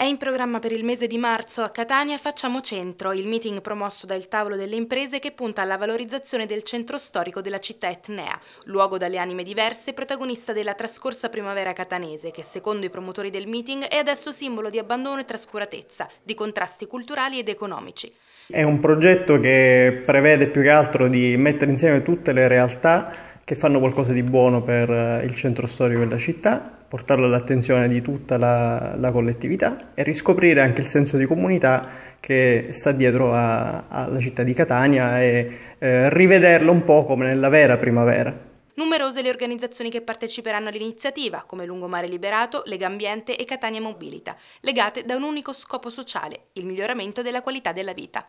È in programma per il mese di marzo a Catania Facciamo Centro, il meeting promosso dal tavolo delle imprese che punta alla valorizzazione del centro storico della città etnea, luogo dalle anime diverse protagonista della trascorsa primavera catanese che secondo i promotori del meeting è adesso simbolo di abbandono e trascuratezza, di contrasti culturali ed economici. È un progetto che prevede più che altro di mettere insieme tutte le realtà che fanno qualcosa di buono per eh, il centro storico della città portarlo all'attenzione di tutta la, la collettività e riscoprire anche il senso di comunità che sta dietro alla città di Catania e eh, rivederlo un po' come nella vera primavera. Numerose le organizzazioni che parteciperanno all'iniziativa, come Lungomare Liberato, Legambiente e Catania Mobilita, legate da un unico scopo sociale, il miglioramento della qualità della vita.